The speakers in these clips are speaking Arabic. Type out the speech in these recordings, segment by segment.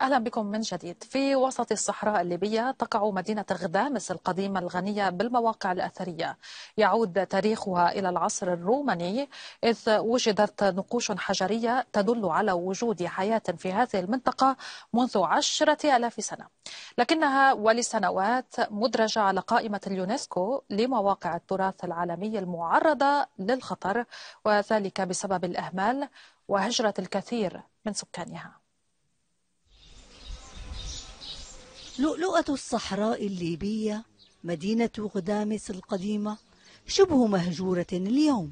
أهلا بكم من جديد في وسط الصحراء الليبية تقع مدينة غدامس القديمة الغنية بالمواقع الأثرية يعود تاريخها إلى العصر الروماني إذ وجدت نقوش حجرية تدل على وجود حياة في هذه المنطقة منذ عشرة ألاف سنة لكنها ولسنوات مدرجة على قائمة اليونسكو لمواقع التراث العالمي المعرضة للخطر وذلك بسبب الأهمال وهجرة الكثير من سكانها لؤلؤة الصحراء الليبية مدينة غدامس القديمة شبه مهجورة اليوم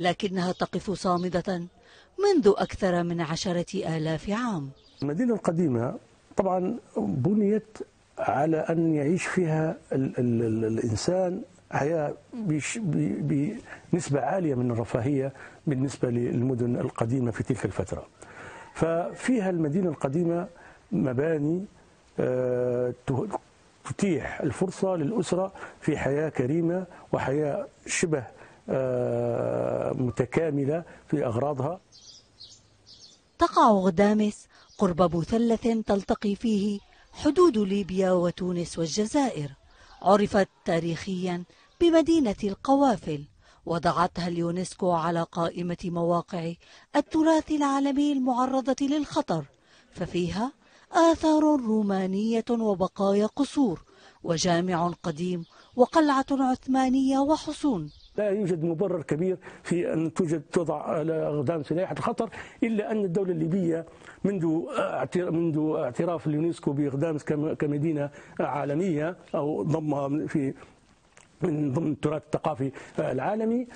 لكنها تقف صامدة منذ أكثر من عشرة آلاف عام المدينة القديمة طبعا بنيت على أن يعيش فيها ال ال الـ الإنسان حياة بنسبة عالية من الرفاهية بالنسبة للمدن القديمة في تلك الفترة ففيها المدينة القديمة مباني آه، تتيح الفرصة للأسرة في حياة كريمة وحياة شبه آه، متكاملة في أغراضها تقع غدامس قرب مثلث تلتقي فيه حدود ليبيا وتونس والجزائر عرفت تاريخيا بمدينة القوافل وضعتها اليونسكو على قائمة مواقع التراث العالمي المعرضة للخطر ففيها آثار رومانية وبقايا قصور وجامع قديم وقلعة عثمانية وحصون لا يوجد مبرر كبير في أن توجد توضع على أقدام سلاحة الخطر إلا أن الدولة الليبية منذ منذ اعتراف اليونسكو بإقدام كمدينة عالمية أو ضمها في من ضمن التراث الثقافي العالمي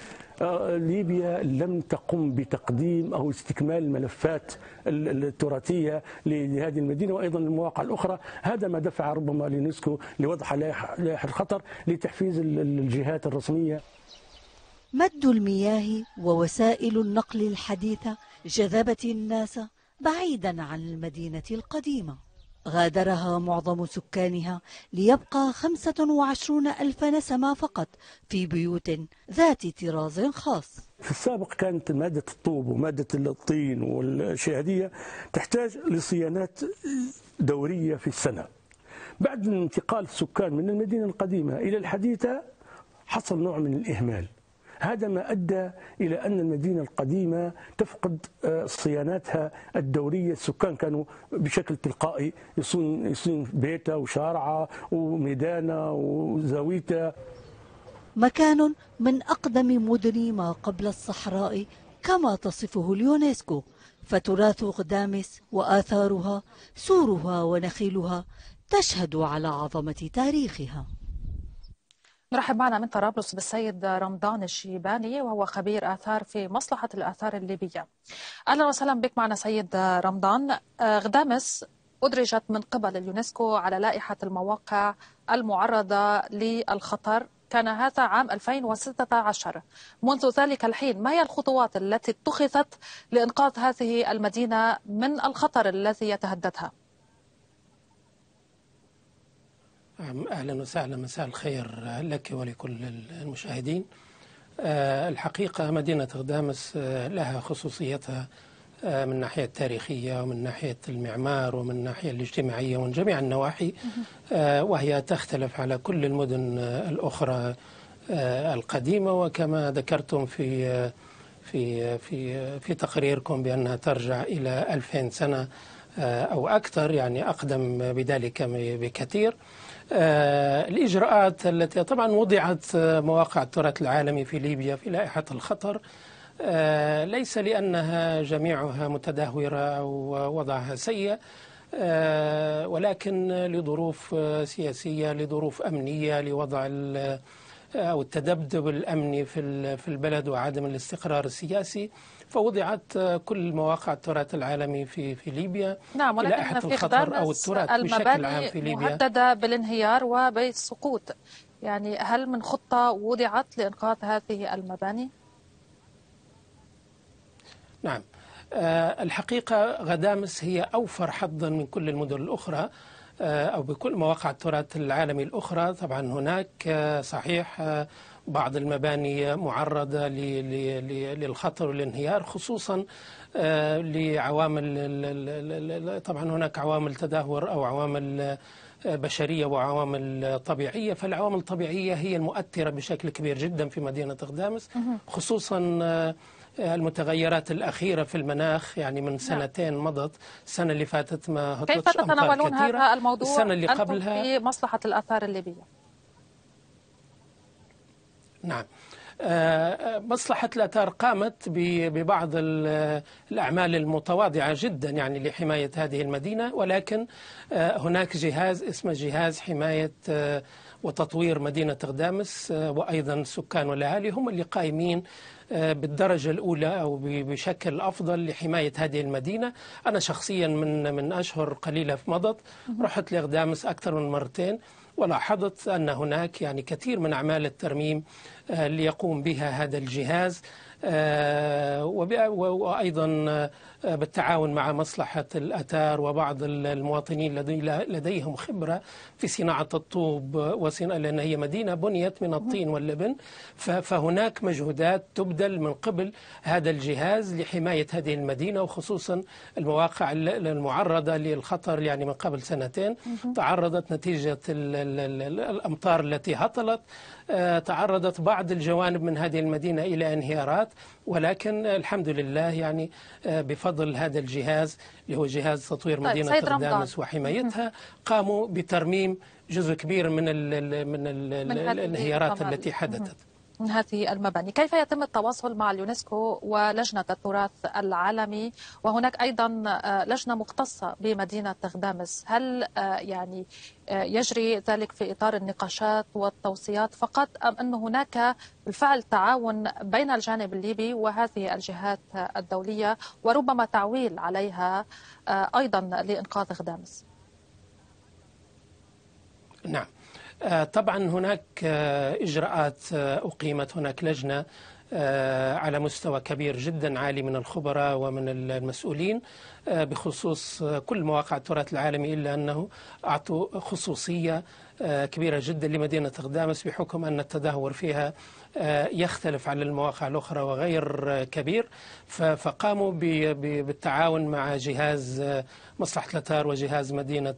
آه، ليبيا لم تقم بتقديم أو استكمال الملفات التراثية لهذه المدينة وأيضا المواقع الأخرى هذا ما دفع ربما اليونسكو لوضع لائحة الخطر لتحفيز الجهات الرسمية مد المياه ووسائل النقل الحديثة جذبت الناس بعيدا عن المدينة القديمة غادرها معظم سكانها ليبقى 25 ألف نسمة فقط في بيوت ذات طراز خاص في السابق كانت مادة الطوب ومادة الطين والشهدية تحتاج لصيانات دورية في السنة بعد انتقال السكان من المدينة القديمة إلى الحديثة حصل نوع من الإهمال هذا ما أدى إلى أن المدينة القديمة تفقد آه، صياناتها الدورية السكان كانوا بشكل تلقائي يصون, يصون بيتها وشارعها وميدانها وزاويته. مكان من أقدم مدن ما قبل الصحراء كما تصفه اليونسكو فتراث غدامس وآثارها سورها ونخيلها تشهد على عظمة تاريخها نرحب معنا من طرابلس بالسيد رمضان الشيباني وهو خبير آثار في مصلحة الآثار الليبية أهلا وسهلا بك معنا سيد رمضان آه، غدامس أدرجت من قبل اليونسكو على لائحة المواقع المعرضة للخطر كان هذا عام 2016 منذ ذلك الحين ما هي الخطوات التي اتخذت لإنقاذ هذه المدينة من الخطر الذي يتهددها؟ نعم أهلا وسهلا مساء الخير لك ولكل المشاهدين آه، الحقيقة مدينة غدامس آه، لها خصوصيتها آه، من الناحية التاريخية ومن ناحية المعمار ومن الناحية الاجتماعية ومن جميع النواحي وهي تختلف على كل المدن الأخرى القديمة وكما ذكرتم في في في في تقريركم بأنها ترجع إلى 2000 سنة آه، أو أكثر يعني أقدم بذلك بكثير آه، الإجراءات التي طبعا وضعت مواقع التراث العالمي في ليبيا في لائحة الخطر آه، ليس لأنها جميعها متدهورة أو وضعها سيء ولكن لظروف سياسية لظروف أمنية لوضع أو التذبذب الأمني في في البلد وعدم الاستقرار السياسي فوضعت كل مواقع التراث العالمي في في ليبيا نعم ولكن في الخطر أو التراث بشكل عام في ليبيا مهددة بالانهيار وبالسقوط يعني هل من خطة وضعت لإنقاذ هذه المباني؟ نعم آه، الحقيقة غدامس هي أوفر حظا من كل المدن الأخرى آه، أو بكل مواقع التراث العالمي الأخرى طبعا هناك آه، صحيح آه، بعض المباني معرضة للخطر والانهيار خصوصا لعوامل طبعا هناك عوامل تدهور أو عوامل بشرية وعوامل طبيعية فالعوامل الطبيعية هي المؤثرة بشكل كبير جدا في مدينة غدامس خصوصا آه، المتغيرات الأخيرة في المناخ يعني من نعم. سنتين نعم. مضت السنة اللي فاتت ما كيف تتناولون هذا الموضوع السنة اللي قبلها في مصلحة الآثار الليبية نعم مصلحة الأثار قامت ببعض الأعمال المتواضعة جدا يعني لحماية هذه المدينة ولكن آه، هناك جهاز اسمه جهاز حماية آه، وتطوير مدينة غدامس آه، وأيضا سكان والأهالي هم اللي قائمين بالدرجة الأولى أو بشكل أفضل لحماية هذه المدينة أنا شخصيا من من أشهر قليلة مضت رحت لغدامس أكثر من مرتين ولاحظت أن هناك يعني كثير من أعمال الترميم آه، ليقوم بها هذا الجهاز آه، وأيضا آه، بالتعاون مع مصلحة الاثار وبعض المواطنين لديهم خبرة في صناعة الطوب وصناعة لأن هي مدينة بنيت من الطين واللبن فهناك مجهودات تبذل من قبل هذا الجهاز لحماية هذه المدينة وخصوصا المواقع المعرضة للخطر يعني من قبل سنتين تعرضت نتيجة الأمطار التي هطلت آه، تعرضت بعض الجوانب من هذه المدينة إلى انهيارات ولكن الحمد لله يعني آه، بفضل هذا الجهاز اللي هو جهاز تطوير طيب مدينة الدامس وحمايتها قاموا بترميم جزء كبير من الـ من, الـ من الانهيارات التي حدثت هذه المباني كيف يتم التواصل مع اليونسكو ولجنة التراث العالمي وهناك أيضا آه، لجنة مختصة بمدينة تغدامس هل آه، يعني آه، يجري ذلك في إطار النقاشات والتوصيات فقط أم أن هناك بالفعل تعاون بين الجانب الليبي وهذه الجهات الدولية وربما تعويل عليها أيضا لإنقاذ غدامس نعم آه، طبعا هناك آه، إجراءات آه، أقيمت هناك لجنة على مستوى كبير جدا عالي من الخبراء ومن المسؤولين بخصوص كل مواقع التراث العالمي إلا أنه أعطوا خصوصية آه، كبيرة جدا لمدينة غدامس بحكم أن التدهور فيها آه، يختلف عن المواقع الأخرى وغير كبير فقاموا بالتعاون مع جهاز آه، مصلحة الأتار وجهاز مدينة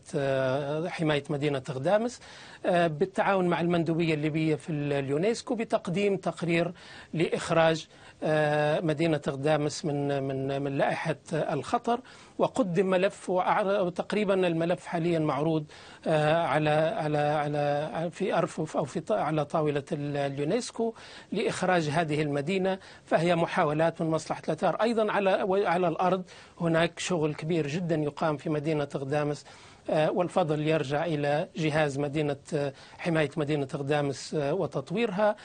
حماية مدينة غدامس بالتعاون مع المندوبية الليبية في اليونسكو بتقديم تقرير لإخراج آه، مدينة غدامس من من من لائحة الخطر وقدم ملف وتقريبا الملف حاليا معروض آه، على على على في أرفف أو في على طاولة اليونسكو لإخراج هذه المدينة فهي محاولات من مصلحة الاثار أيضا على على الأرض هناك شغل كبير جدا يقام في مدينة غدامس آه، والفضل يرجع إلى جهاز مدينة آه، حماية مدينة غدامس آه، وتطويرها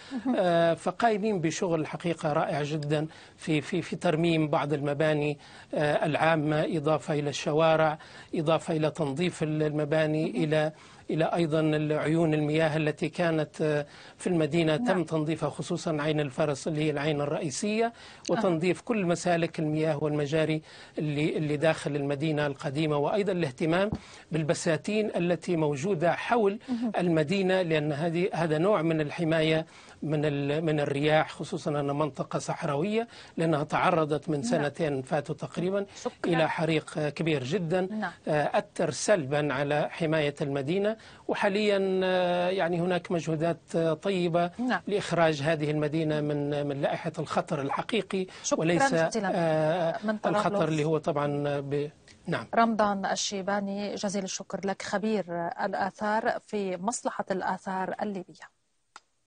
فقايمين بشغل حقيقة رائع جدا في في في ترميم بعض المباني العامة إضافة إلى الشوارع إضافة إلى تنظيف المباني إلى إلى أيضا عيون المياه التي كانت آه، في المدينة نعم. تم تنظيفها خصوصا عين الفرس اللي هي العين الرئيسية أه. وتنظيف كل مسالك المياه والمجاري اللي, اللي داخل المدينة القديمة وأيضا الاهتمام بالبساتين التي موجودة حول المدينة لأن هذه هذا نوع من الحماية من من الرياح خصوصا أن منطقة صحراوية لأنها تعرضت من نعم. سنتين فاتوا تقريبا شكرا. إلى حريق كبير جدا نعم. آه، أثر سلبا على حماية المدينة وحاليا آه، يعني هناك مجهودات آه، طيبة نعم. لإخراج هذه المدينة من من لائحة الخطر الحقيقي وليس من الخطر اللي هو طبعا ب... نعم. رمضان الشيباني جزيل الشكر لك خبير الآثار في مصلحة الآثار الليبية